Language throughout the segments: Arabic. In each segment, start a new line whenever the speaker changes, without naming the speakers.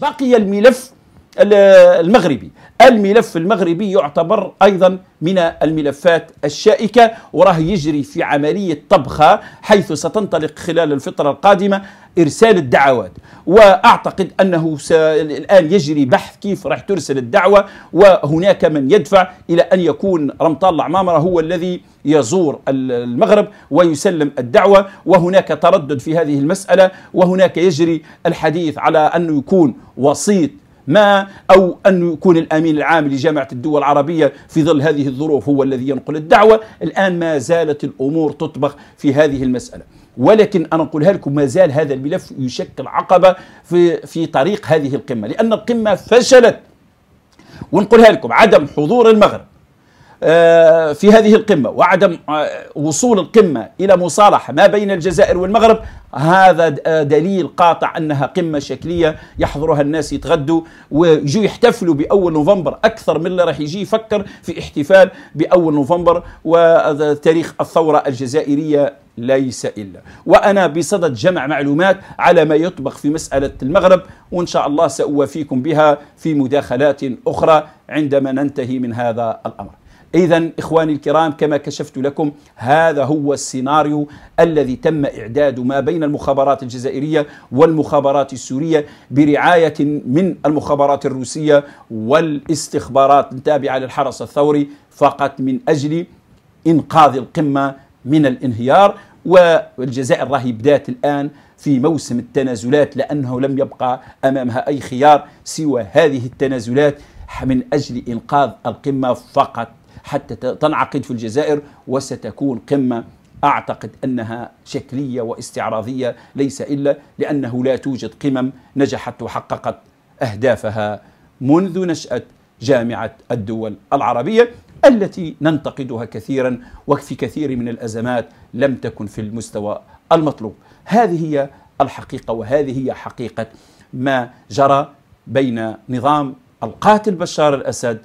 بقي الملف المغربي الملف المغربي يعتبر أيضا من الملفات الشائكة وراه يجري في عملية طبخة حيث ستنطلق خلال الفترة القادمة إرسال الدعوات وأعتقد أنه الآن يجري بحث كيف راح ترسل الدعوة وهناك من يدفع إلى أن يكون رمطان العمامرة هو الذي يزور المغرب ويسلم الدعوة وهناك تردد في هذه المسألة وهناك يجري الحديث على أنه يكون وسيط ما أو أن يكون الأمين العام لجامعة الدول العربية في ظل هذه الظروف هو الذي ينقل الدعوة الآن ما زالت الأمور تطبخ في هذه المسألة ولكن انا نقولها لكم ما زال هذا الملف يشكل عقبه في في طريق هذه القمه لان القمه فشلت ونقولها لكم عدم حضور المغرب آه، في هذه القمة وعدم آه، وصول القمة إلى مصالحة ما بين الجزائر والمغرب هذا آه، دليل قاطع أنها قمة شكلية يحضرها الناس يتغدوا ويجوا يحتفلوا بأول نوفمبر أكثر من اللي راح يجي يفكر في احتفال بأول نوفمبر وتاريخ الثورة الجزائرية ليس إلا وأنا بصدد جمع معلومات على ما يطبق في مسألة المغرب وإن شاء الله سأوافيكم بها في مداخلات أخرى عندما ننتهي من هذا الأمر إذا إخواني الكرام كما كشفت لكم هذا هو السيناريو الذي تم إعداده ما بين المخابرات الجزائرية والمخابرات السورية برعاية من المخابرات الروسية والاستخبارات التابعة للحرس الثوري فقط من أجل إنقاذ القمة من الانهيار والجزائر راهي بدات الآن في موسم التنازلات لأنه لم يبقى أمامها أي خيار سوى هذه التنازلات من أجل إنقاذ القمة فقط حتى تنعقد في الجزائر وستكون قمة أعتقد أنها شكلية واستعراضية ليس إلا لأنه لا توجد قمم نجحت وحققت أهدافها منذ نشأة جامعة الدول العربية التي ننتقدها كثيرا وفي كثير من الأزمات لم تكن في المستوى المطلوب هذه هي الحقيقة وهذه هي حقيقة ما جرى بين نظام القاتل بشار الأسد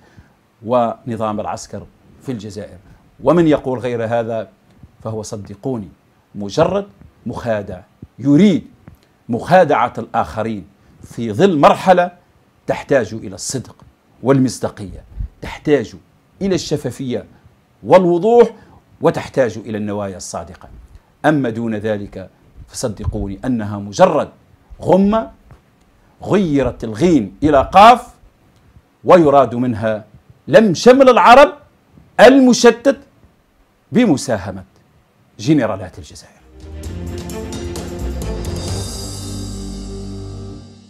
ونظام العسكر في الجزائر ومن يقول غير هذا فهو صدقوني مجرد مخادع يريد مخادعة الآخرين في ظل مرحلة تحتاج إلى الصدق والمصداقية تحتاج إلى الشفافية والوضوح وتحتاج إلى النوايا الصادقة أما دون ذلك فصدقوني أنها مجرد غمة غيرت الغين إلى قاف ويراد منها لم شمل العرب المشتت بمساهمة جنرالات الجزائر